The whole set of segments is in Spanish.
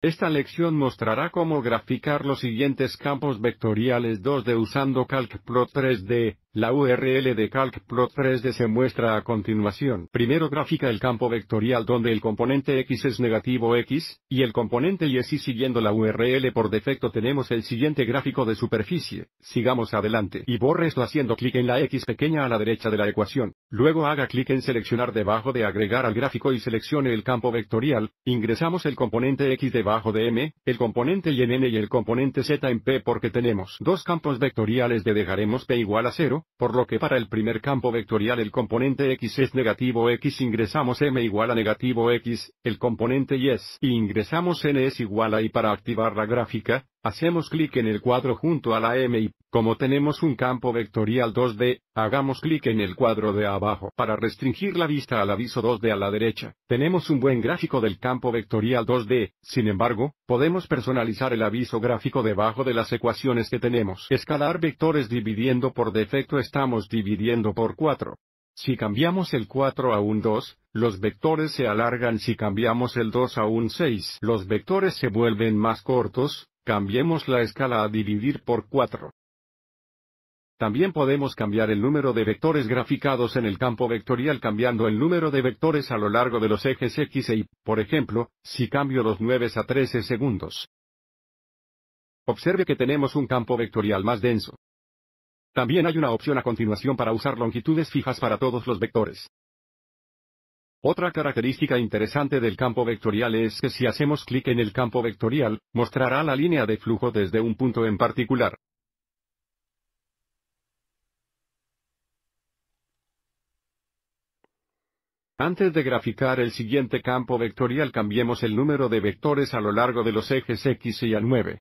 Esta lección mostrará cómo graficar los siguientes campos vectoriales 2D usando Calc 3D, la URL de CalcPlot3D se muestra a continuación. Primero gráfica el campo vectorial donde el componente x es negativo x, y el componente y así siguiendo la URL por defecto tenemos el siguiente gráfico de superficie. Sigamos adelante y borre esto haciendo clic en la x pequeña a la derecha de la ecuación. Luego haga clic en seleccionar debajo de agregar al gráfico y seleccione el campo vectorial. Ingresamos el componente x debajo de m, el componente y en n y el componente z en p porque tenemos dos campos vectoriales de dejaremos p igual a 0, por lo que para el primer campo vectorial el componente x es negativo x ingresamos m igual a negativo x, el componente y es y ingresamos n es igual a y para activar la gráfica, hacemos clic en el cuadro junto a la m y como tenemos un campo vectorial 2D, hagamos clic en el cuadro de abajo para restringir la vista al aviso 2D a la derecha. Tenemos un buen gráfico del campo vectorial 2D, sin embargo, podemos personalizar el aviso gráfico debajo de las ecuaciones que tenemos. Escalar vectores dividiendo por defecto estamos dividiendo por 4. Si cambiamos el 4 a un 2, los vectores se alargan. Si cambiamos el 2 a un 6, los vectores se vuelven más cortos. Cambiemos la escala a dividir por 4. También podemos cambiar el número de vectores graficados en el campo vectorial cambiando el número de vectores a lo largo de los ejes X e Y, por ejemplo, si cambio los 9 a 13 segundos. Observe que tenemos un campo vectorial más denso. También hay una opción a continuación para usar longitudes fijas para todos los vectores. Otra característica interesante del campo vectorial es que si hacemos clic en el campo vectorial, mostrará la línea de flujo desde un punto en particular. Antes de graficar el siguiente campo vectorial cambiemos el número de vectores a lo largo de los ejes X y A9.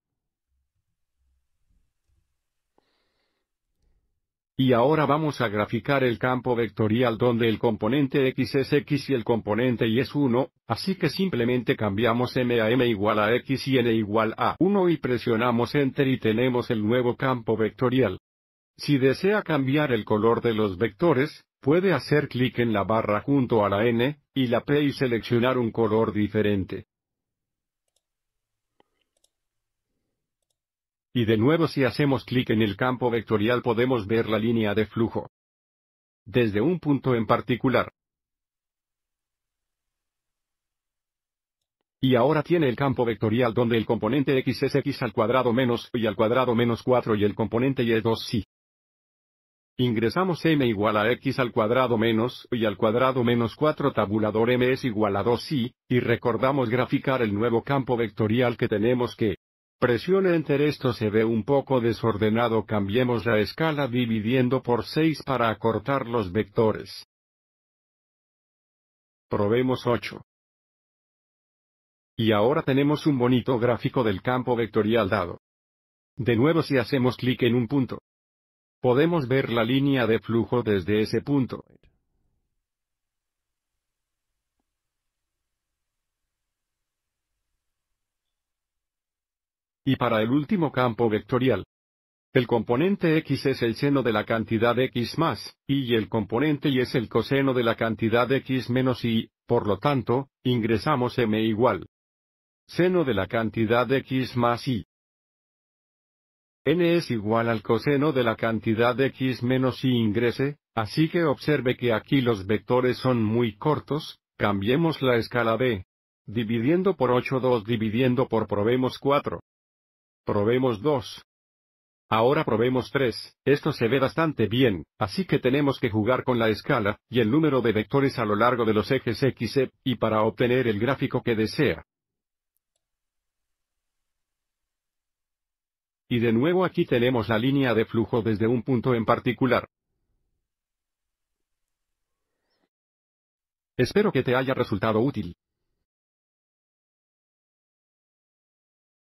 Y ahora vamos a graficar el campo vectorial donde el componente x es x y el componente y es 1, así que simplemente cambiamos m a m igual a x y n igual a 1 y presionamos enter y tenemos el nuevo campo vectorial. Si desea cambiar el color de los vectores, Puede hacer clic en la barra junto a la N y la P y seleccionar un color diferente. Y de nuevo si hacemos clic en el campo vectorial podemos ver la línea de flujo. Desde un punto en particular. Y ahora tiene el campo vectorial donde el componente x es x al cuadrado menos y al cuadrado menos 4 y el componente y es 2 sí Ingresamos m igual a x al cuadrado menos y al cuadrado menos 4 tabulador m es igual a 2y, y recordamos graficar el nuevo campo vectorial que tenemos que presione enter esto se ve un poco desordenado cambiemos la escala dividiendo por 6 para acortar los vectores. Probemos 8. Y ahora tenemos un bonito gráfico del campo vectorial dado. De nuevo si hacemos clic en un punto, Podemos ver la línea de flujo desde ese punto. Y para el último campo vectorial, el componente x es el seno de la cantidad x más, y el componente y es el coseno de la cantidad x menos y, por lo tanto, ingresamos m igual. Seno de la cantidad x más y n es igual al coseno de la cantidad de x menos y ingrese, así que observe que aquí los vectores son muy cortos, cambiemos la escala b. Dividiendo por 8 2 dividiendo por probemos 4. Probemos 2. Ahora probemos 3, esto se ve bastante bien, así que tenemos que jugar con la escala, y el número de vectores a lo largo de los ejes x, y para obtener el gráfico que desea. Y de nuevo aquí tenemos la línea de flujo desde un punto en particular. Espero que te haya resultado útil.